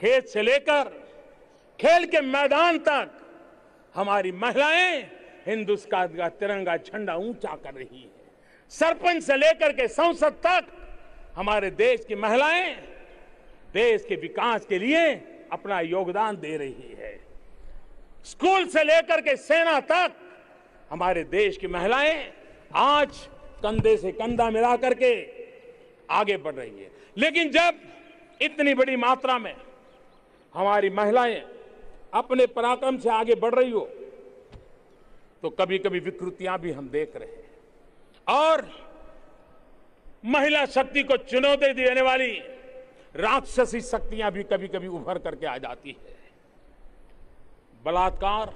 खेत से लेकर खेल के मैदान तक हमारी महिलाएं हिंदुस्तान का तिरंगा झंडा ऊंचा कर रही है सरपंच से लेकर के संसद तक हमारे देश की महिलाएं देश के विकास के लिए अपना योगदान दे रही है स्कूल से लेकर के सेना तक हमारे देश की महिलाएं आज कंधे से कंधा मिला करके आगे बढ़ रही है लेकिन जब इतनी बड़ी मात्रा में हमारी महिलाएं अपने पराक्रम से आगे बढ़ रही हो तो कभी कभी विकृतियां भी हम देख रहे हैं और महिला शक्ति को चुनौती देने वाली राक्षसी शक्तियां भी कभी कभी उभर करके आ जाती है बलात्कार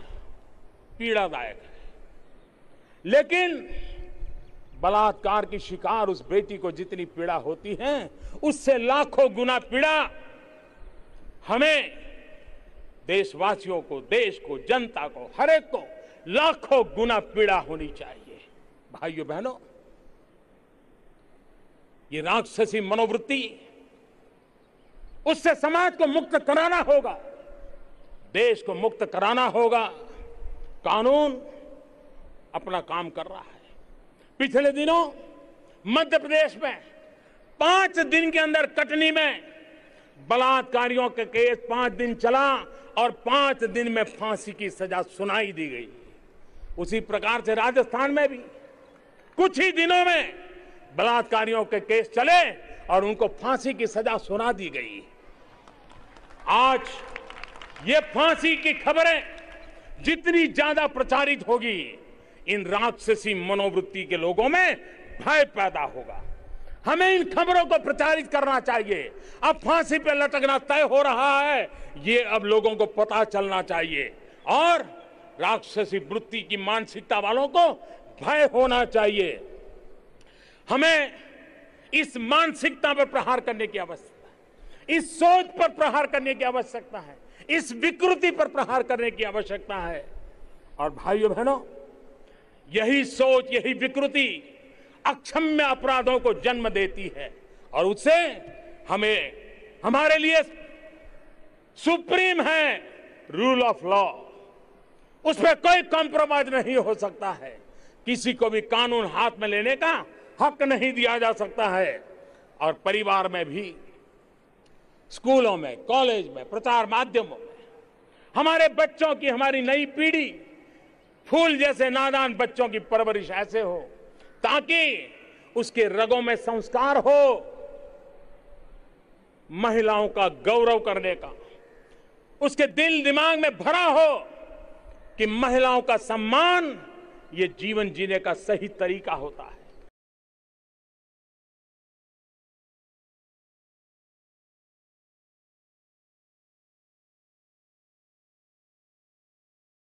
पीड़ादायक है लेकिन बलात्कार की शिकार उस बेटी को जितनी पीड़ा होती है उससे लाखों गुना पीड़ा हमें देशवासियों को देश को जनता को हर एक को लाखों गुना पीड़ा होनी चाहिए भाइयों बहनों ये राक्षसी मनोवृत्ति उससे समाज को मुक्त कराना होगा देश को मुक्त कराना होगा कानून अपना काम कर रहा है पिछले दिनों मध्य प्रदेश में पांच दिन के अंदर कटनी में बलात्कारियों का के केस पांच दिन चला और पांच दिन में फांसी की सजा सुनाई दी गई उसी प्रकार से राजस्थान में भी कुछ ही दिनों में बलात्कारियों के केस चले और उनको फांसी की सजा सुना दी गई आज ये फांसी की खबरें जितनी ज्यादा प्रचारित होगी इन राक्षसी मनोवृत्ति के लोगों में भय पैदा होगा हमें इन खबरों को प्रचारित करना चाहिए अब फांसी पर लटकना तय हो रहा है ये अब लोगों को पता चलना चाहिए और राक्षसी वृत्ति की मानसिकता वालों को भय होना चाहिए हमें इस मानसिकता पर प्रहार करने की आवश्यकता है इस सोच पर प्रहार करने की आवश्यकता है इस विकृति पर प्रहार करने की आवश्यकता है और भाइयों बहनों यही सोच यही विकृति अक्षम्य अपराधों को जन्म देती है और उसे हमें हमारे लिए सुप्रीम है रूल ऑफ लॉ उस पर कोई कॉम्प्रोमाइज नहीं हो सकता है किसी को भी कानून हाथ में लेने का हक नहीं दिया जा सकता है और परिवार में भी स्कूलों में कॉलेज में प्रचार माध्यमों में हमारे बच्चों की हमारी नई पीढ़ी फूल जैसे नादान बच्चों की परवरिश ऐसे हो ताकि उसके रगों में संस्कार हो महिलाओं का गौरव करने का उसके दिल दिमाग में भरा हो कि महिलाओं का सम्मान ये जीवन जीने का सही तरीका होता है